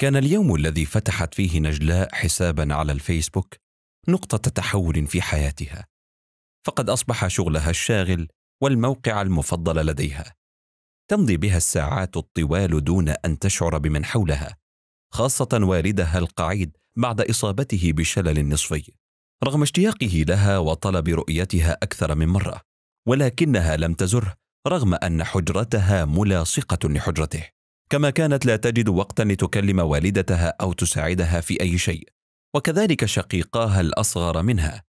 كان اليوم الذي فتحت فيه نجلاء حسابا على الفيسبوك نقطة تحول في حياتها فقد أصبح شغلها الشاغل والموقع المفضل لديها تمضي بها الساعات الطوال دون أن تشعر بمن حولها خاصة والدها القعيد بعد إصابته بشلل نصفي رغم اشتياقه لها وطلب رؤيتها أكثر من مرة ولكنها لم تزره رغم أن حجرتها ملاصقة لحجرته كما كانت لا تجد وقتا لتكلم والدتها او تساعدها في اي شيء وكذلك شقيقاها الاصغر منها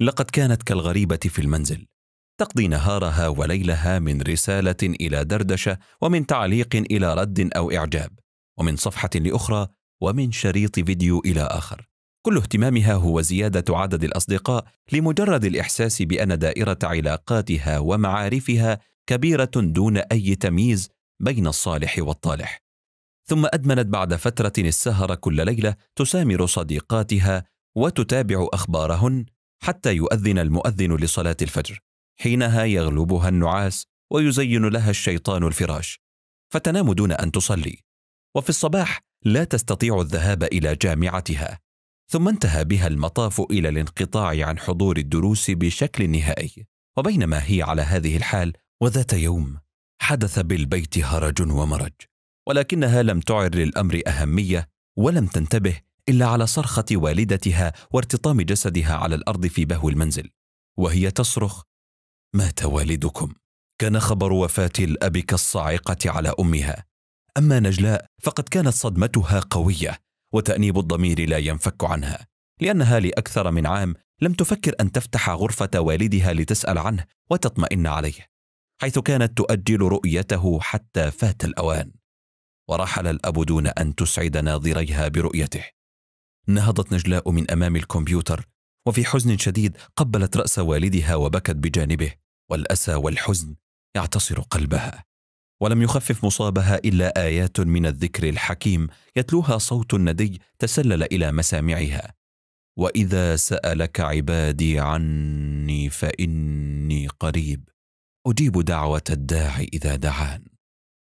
لقد كانت كالغريبه في المنزل تقضي نهارها وليلها من رساله الى دردشه ومن تعليق الى رد او اعجاب ومن صفحه لاخرى ومن شريط فيديو الى اخر كل اهتمامها هو زياده عدد الاصدقاء لمجرد الاحساس بان دائره علاقاتها ومعارفها كبيره دون اي تمييز بين الصالح والطالح ثم ادمنت بعد فتره السهر كل ليله تسامر صديقاتها وتتابع اخبارهن حتى يؤذن المؤذن لصلاه الفجر حينها يغلبها النعاس ويزين لها الشيطان الفراش فتنام دون ان تصلي وفي الصباح لا تستطيع الذهاب الى جامعتها ثم انتهى بها المطاف الى الانقطاع عن حضور الدروس بشكل نهائي وبينما هي على هذه الحال وذات يوم حدث بالبيت هرج ومرج ولكنها لم تعر للامر اهميه ولم تنتبه الا على صرخه والدتها وارتطام جسدها على الارض في بهو المنزل وهي تصرخ مات والدكم كان خبر وفاه الاب كالصاعقه على امها اما نجلاء فقد كانت صدمتها قويه وتانيب الضمير لا ينفك عنها لانها لاكثر من عام لم تفكر ان تفتح غرفه والدها لتسال عنه وتطمئن عليه حيث كانت تؤجل رؤيته حتى فات الأوان ورحل الأب دون أن تسعد ناظريها برؤيته نهضت نجلاء من أمام الكمبيوتر وفي حزن شديد قبلت رأس والدها وبكت بجانبه والأسى والحزن يعتصر قلبها ولم يخفف مصابها إلا آيات من الذكر الحكيم يتلوها صوت ندي تسلل إلى مسامعها واذا سالك عبادي عني فاني قريب اجيب دعوه الداع اذا دعان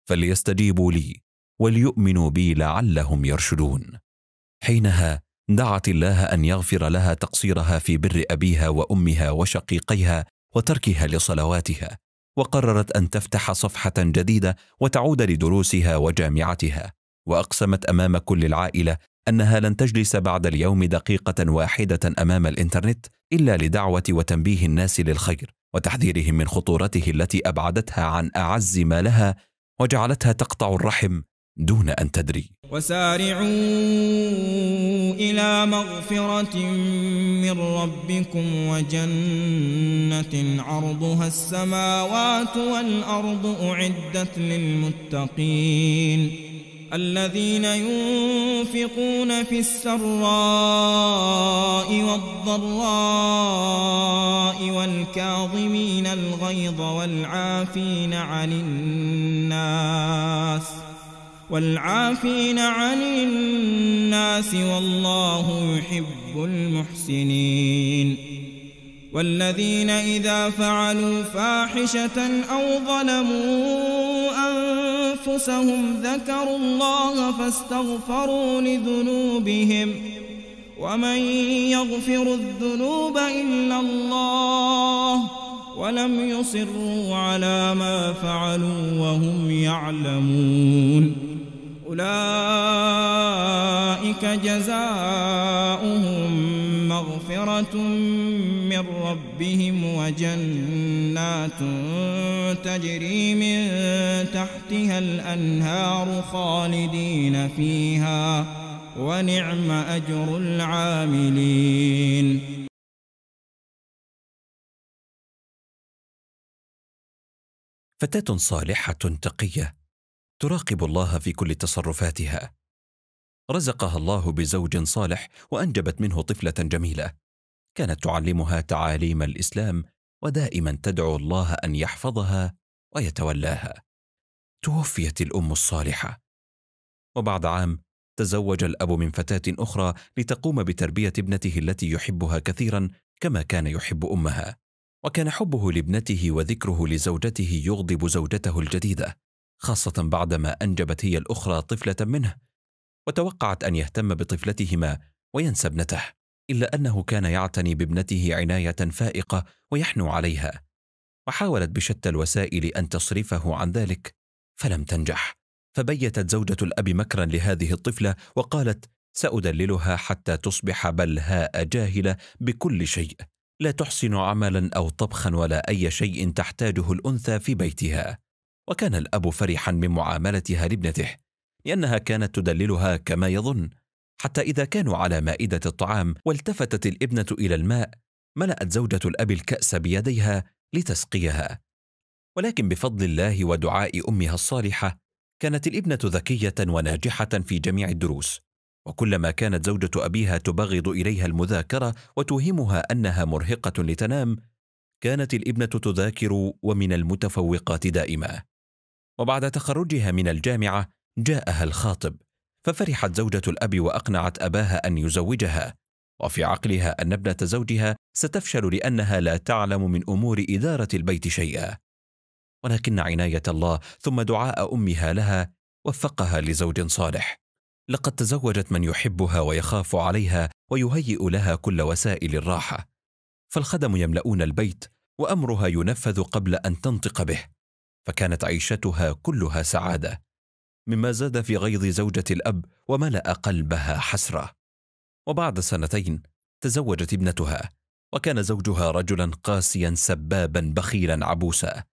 فليستجيبوا لي وليؤمنوا بي لعلهم يرشدون حينها دعت الله ان يغفر لها تقصيرها في بر ابيها وامها وشقيقيها وتركها لصلواتها وقررت ان تفتح صفحه جديده وتعود لدروسها وجامعتها واقسمت امام كل العائله انها لن تجلس بعد اليوم دقيقه واحده امام الانترنت الا لدعوه وتنبيه الناس للخير وتحذيرهم من خطورته التي ابعدتها عن اعز ما لها وجعلتها تقطع الرحم دون ان تدري وسارعوا الى مغفره من ربكم وجنه عرضها السماوات والارض اعدت للمتقين الذين ينفقون في السراء والضراء الغيظ والعافين عن الناس والعافين عن الناس والله يحب المحسنين والذين إذا فعلوا فاحشة أو ظلموا أنفسهم ذكروا الله فاستغفروا لذنوبهم ومن يغفر الذنوب إلا الله ولم يصروا على ما فعلوا وهم يعلمون أولئك جزاؤهم مغفرة من ربهم وجنات تجري من تحتها الأنهار خالدين فيها ونعم أجر العاملين فتاه صالحه تقيه تراقب الله في كل تصرفاتها رزقها الله بزوج صالح وانجبت منه طفله جميله كانت تعلمها تعاليم الاسلام ودائما تدعو الله ان يحفظها ويتولاها توفيت الام الصالحه وبعد عام تزوج الاب من فتاه اخرى لتقوم بتربيه ابنته التي يحبها كثيرا كما كان يحب امها وكان حبه لابنته وذكره لزوجته يغضب زوجته الجديده خاصه بعدما انجبت هي الاخرى طفله منه وتوقعت ان يهتم بطفلتهما وينسى ابنته الا انه كان يعتني بابنته عنايه فائقه ويحنو عليها وحاولت بشتى الوسائل ان تصرفه عن ذلك فلم تنجح فبيتت زوجه الاب مكرا لهذه الطفله وقالت سادللها حتى تصبح بلهاء جاهله بكل شيء لا تحسن عملا او طبخا ولا اي شيء تحتاجه الانثى في بيتها وكان الاب فرحا من معاملتها لابنته لانها كانت تدللها كما يظن حتى اذا كانوا على مائده الطعام والتفتت الابنه الى الماء ملات زوجه الاب الكاس بيديها لتسقيها ولكن بفضل الله ودعاء امها الصالحه كانت الابنه ذكيه وناجحه في جميع الدروس وكلما كانت زوجة أبيها تبغض إليها المذاكرة وتوهمها أنها مرهقة لتنام، كانت الابنة تذاكر ومن المتفوقات دائما. وبعد تخرجها من الجامعة جاءها الخاطب، ففرحت زوجة الأب وأقنعت أباها أن يزوجها، وفي عقلها أن ابنة زوجها ستفشل لأنها لا تعلم من أمور إدارة البيت شيئا. ولكن عناية الله ثم دعاء أمها لها وفقها لزوج صالح. لقد تزوجت من يحبها ويخاف عليها ويهيئ لها كل وسائل الراحه فالخدم يملؤون البيت وامرها ينفذ قبل ان تنطق به فكانت عيشتها كلها سعاده مما زاد في غيظ زوجه الاب وملا قلبها حسره وبعد سنتين تزوجت ابنتها وكان زوجها رجلا قاسيا سبابا بخيلا عبوسا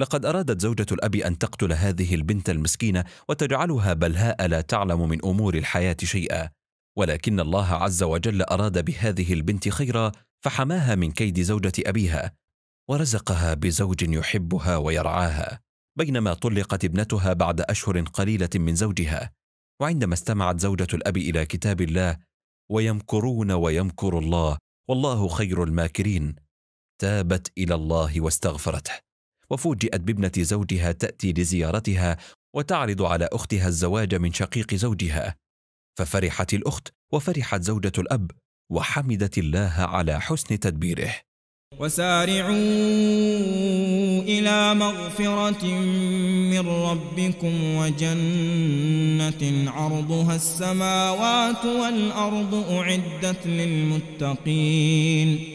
لقد أرادت زوجة الأب أن تقتل هذه البنت المسكينة وتجعلها بلهاء لا تعلم من أمور الحياة شيئا ولكن الله عز وجل أراد بهذه البنت خيرا فحماها من كيد زوجة أبيها ورزقها بزوج يحبها ويرعاها بينما طلقت ابنتها بعد أشهر قليلة من زوجها وعندما استمعت زوجة الأب إلى كتاب الله ويمكرون ويمكر الله والله خير الماكرين تابت إلى الله واستغفرته وفوجئت بابنة زوجها تأتي لزيارتها وتعرض على أختها الزواج من شقيق زوجها ففرحت الأخت وفرحت زوجة الأب وحمدت الله على حسن تدبيره وسارعوا إلى مغفرة من ربكم وجنة عرضها السماوات والأرض أعدت للمتقين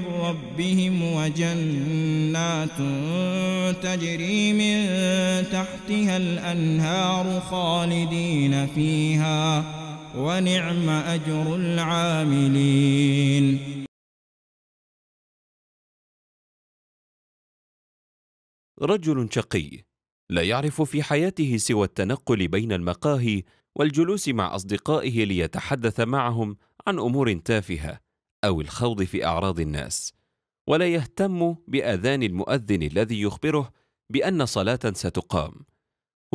من ربهم وجنات تجري من تحتها الأنهار خالدين فيها ونعم أجر العاملين رجل شقي لا يعرف في حياته سوى التنقل بين المقاهي والجلوس مع أصدقائه ليتحدث معهم عن أمور تافهة او الخوض في اعراض الناس ولا يهتم باذان المؤذن الذي يخبره بان صلاه ستقام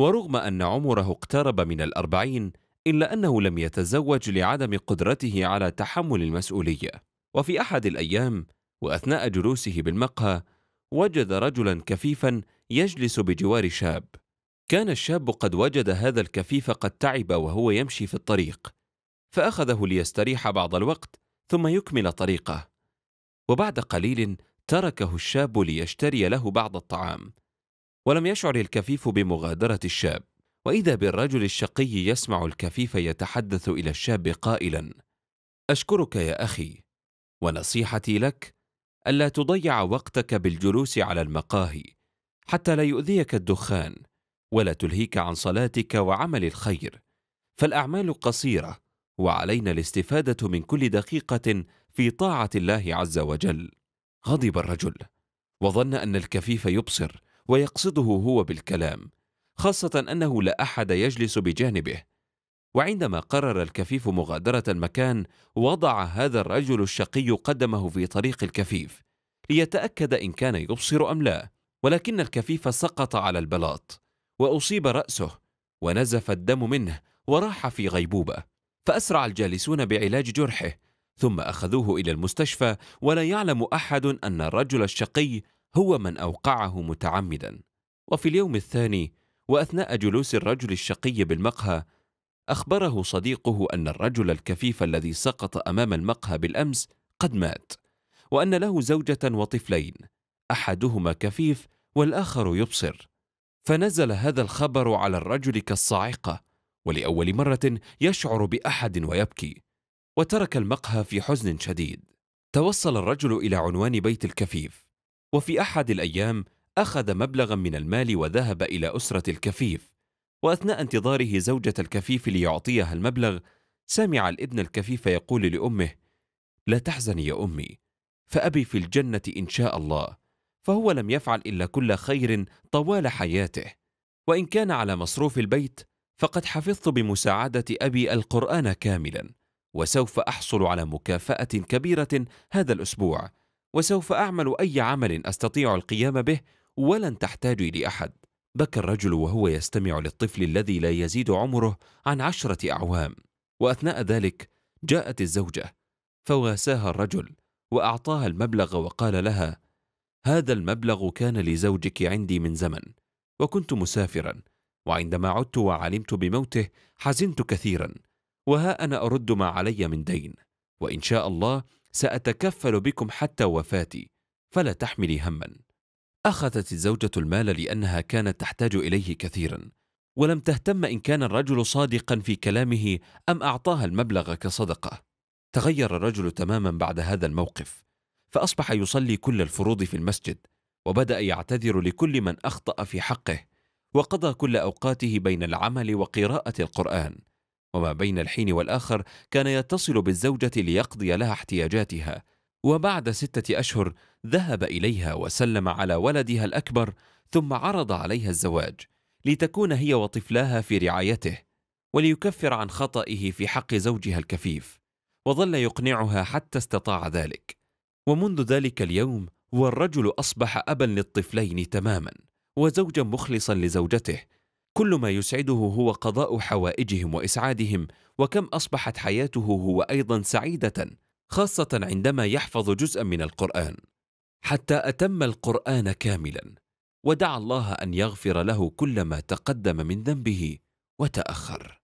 ورغم ان عمره اقترب من الاربعين الا انه لم يتزوج لعدم قدرته على تحمل المسؤوليه وفي احد الايام واثناء جلوسه بالمقهى وجد رجلا كفيفا يجلس بجوار شاب كان الشاب قد وجد هذا الكفيف قد تعب وهو يمشي في الطريق فاخذه ليستريح بعض الوقت ثم يكمل طريقه وبعد قليل تركه الشاب ليشتري له بعض الطعام ولم يشعر الكفيف بمغادره الشاب واذا بالرجل الشقي يسمع الكفيف يتحدث الى الشاب قائلا اشكرك يا اخي ونصيحتي لك الا تضيع وقتك بالجلوس على المقاهي حتى لا يؤذيك الدخان ولا تلهيك عن صلاتك وعمل الخير فالاعمال قصيره وعلينا الاستفاده من كل دقيقه في طاعه الله عز وجل غضب الرجل وظن ان الكفيف يبصر ويقصده هو بالكلام خاصه انه لا احد يجلس بجانبه وعندما قرر الكفيف مغادره المكان وضع هذا الرجل الشقي قدمه في طريق الكفيف ليتاكد ان كان يبصر ام لا ولكن الكفيف سقط على البلاط واصيب راسه ونزف الدم منه وراح في غيبوبه فأسرع الجالسون بعلاج جرحه ثم أخذوه إلى المستشفى ولا يعلم أحد أن الرجل الشقي هو من أوقعه متعمدا وفي اليوم الثاني وأثناء جلوس الرجل الشقي بالمقهى أخبره صديقه أن الرجل الكفيف الذي سقط أمام المقهى بالأمس قد مات وأن له زوجة وطفلين أحدهما كفيف والآخر يبصر فنزل هذا الخبر على الرجل كالصاعقة ولاول مره يشعر باحد ويبكي وترك المقهى في حزن شديد توصل الرجل الى عنوان بيت الكفيف وفي احد الايام اخذ مبلغا من المال وذهب الى اسره الكفيف واثناء انتظاره زوجه الكفيف ليعطيها المبلغ سمع الابن الكفيف يقول لامه لا تحزني يا امي فابي في الجنه ان شاء الله فهو لم يفعل الا كل خير طوال حياته وان كان على مصروف البيت فقد حفظت بمساعدة أبي القرآن كاملا وسوف أحصل على مكافأة كبيرة هذا الأسبوع وسوف أعمل أي عمل أستطيع القيام به ولن الى لأحد بكى الرجل وهو يستمع للطفل الذي لا يزيد عمره عن عشرة أعوام وأثناء ذلك جاءت الزوجة فواساها الرجل وأعطاها المبلغ وقال لها هذا المبلغ كان لزوجك عندي من زمن وكنت مسافرا وعندما عدت وعلمت بموته حزنت كثيرا وها انا ارد ما علي من دين وان شاء الله ساتكفل بكم حتى وفاتي فلا تحملي هما اخذت الزوجه المال لانها كانت تحتاج اليه كثيرا ولم تهتم ان كان الرجل صادقا في كلامه ام اعطاها المبلغ كصدقه تغير الرجل تماما بعد هذا الموقف فاصبح يصلي كل الفروض في المسجد وبدا يعتذر لكل من اخطا في حقه وقضى كل اوقاته بين العمل وقراءه القران وما بين الحين والاخر كان يتصل بالزوجه ليقضي لها احتياجاتها وبعد سته اشهر ذهب اليها وسلم على ولدها الاكبر ثم عرض عليها الزواج لتكون هي وطفلاها في رعايته وليكفر عن خطئه في حق زوجها الكفيف وظل يقنعها حتى استطاع ذلك ومنذ ذلك اليوم والرجل اصبح ابا للطفلين تماما وزوجا مخلصا لزوجته كل ما يسعده هو قضاء حوائجهم واسعادهم وكم اصبحت حياته هو ايضا سعيده خاصه عندما يحفظ جزءا من القران حتى اتم القران كاملا ودعا الله ان يغفر له كل ما تقدم من ذنبه وتاخر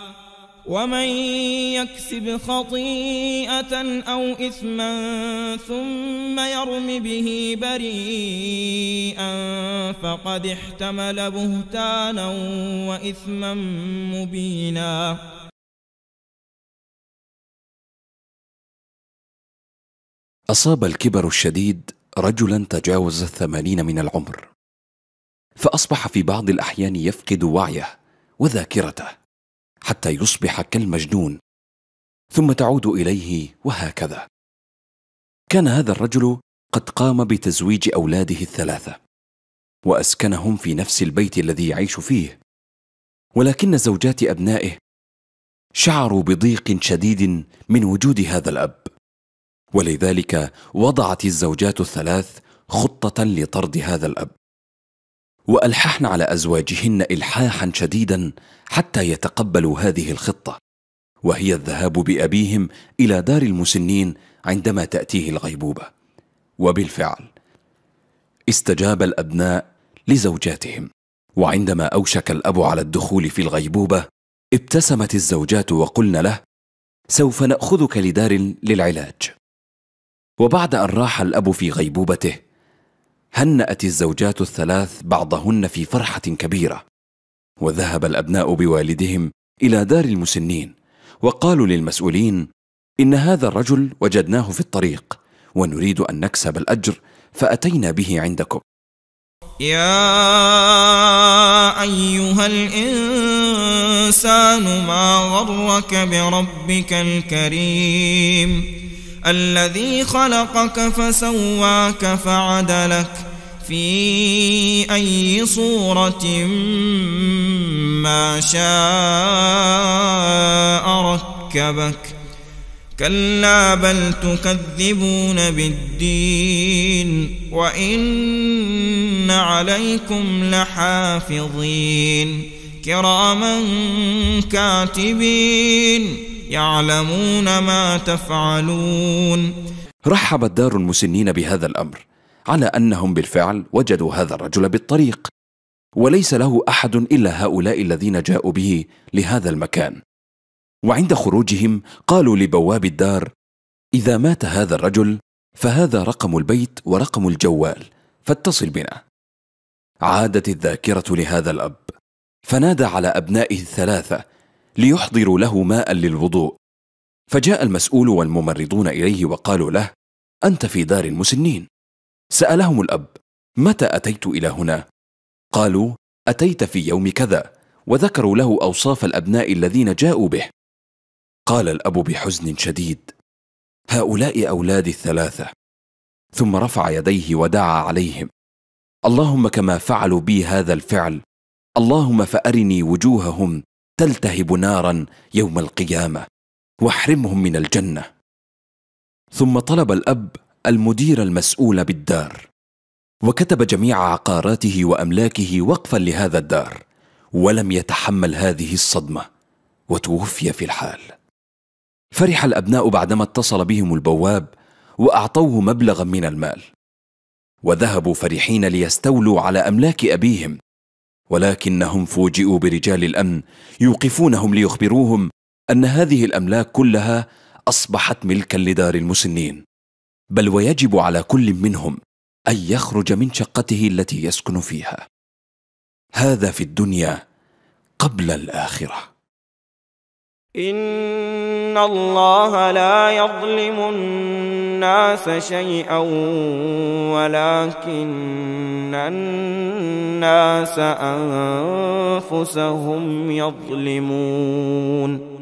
ومن يكسب خطيئة أو إثما ثم يرم به بريئا فقد احتمل بهتانا وإثما مبينا أصاب الكبر الشديد رجلا تجاوز الثمانين من العمر فأصبح في بعض الأحيان يفقد وعيه وذاكرته حتى يصبح كالمجنون ثم تعود اليه وهكذا كان هذا الرجل قد قام بتزويج اولاده الثلاثه واسكنهم في نفس البيت الذي يعيش فيه ولكن زوجات ابنائه شعروا بضيق شديد من وجود هذا الاب ولذلك وضعت الزوجات الثلاث خطه لطرد هذا الاب والححن على ازواجهن الحاحا شديدا حتى يتقبلوا هذه الخطه وهي الذهاب بابيهم الى دار المسنين عندما تاتيه الغيبوبه وبالفعل استجاب الابناء لزوجاتهم وعندما اوشك الاب على الدخول في الغيبوبه ابتسمت الزوجات وقلن له سوف ناخذك لدار للعلاج وبعد ان راح الاب في غيبوبته هنأت الزوجات الثلاث بعضهن في فرحة كبيرة وذهب الأبناء بوالدهم إلى دار المسنين وقالوا للمسؤولين إن هذا الرجل وجدناه في الطريق ونريد أن نكسب الأجر فأتينا به عندكم يا أيها الإنسان ما غرك بربك الكريم الذي خلقك فسواك فعدلك في أي صورة ما شاء ركبك كلا بل تكذبون بالدين وإن عليكم لحافظين كراما كاتبين يعلمون ما تفعلون رحبت دار المسنين بهذا الأمر على أنهم بالفعل وجدوا هذا الرجل بالطريق وليس له أحد إلا هؤلاء الذين جاءوا به لهذا المكان وعند خروجهم قالوا لبواب الدار إذا مات هذا الرجل فهذا رقم البيت ورقم الجوال فاتصل بنا عادت الذاكرة لهذا الأب فنادى على أبنائه الثلاثة ليحضروا له ماء للوضوء فجاء المسؤول والممرضون اليه وقالوا له انت في دار المسنين سالهم الاب متى اتيت الى هنا قالوا اتيت في يوم كذا وذكروا له اوصاف الابناء الذين جاءوا به قال الاب بحزن شديد هؤلاء اولادي الثلاثه ثم رفع يديه ودعا عليهم اللهم كما فعلوا بي هذا الفعل اللهم فارني وجوههم تلتهب نارا يوم القيامه واحرمهم من الجنه ثم طلب الاب المدير المسؤول بالدار وكتب جميع عقاراته واملاكه وقفا لهذا الدار ولم يتحمل هذه الصدمه وتوفي في الحال فرح الابناء بعدما اتصل بهم البواب واعطوه مبلغا من المال وذهبوا فرحين ليستولوا على املاك ابيهم ولكنهم فوجئوا برجال الامن يوقفونهم ليخبروهم ان هذه الاملاك كلها اصبحت ملكا لدار المسنين بل ويجب على كل منهم ان يخرج من شقته التي يسكن فيها هذا في الدنيا قبل الاخره ان الله لا يظلم الناس شيئا ولكن الناس انفسهم يظلمون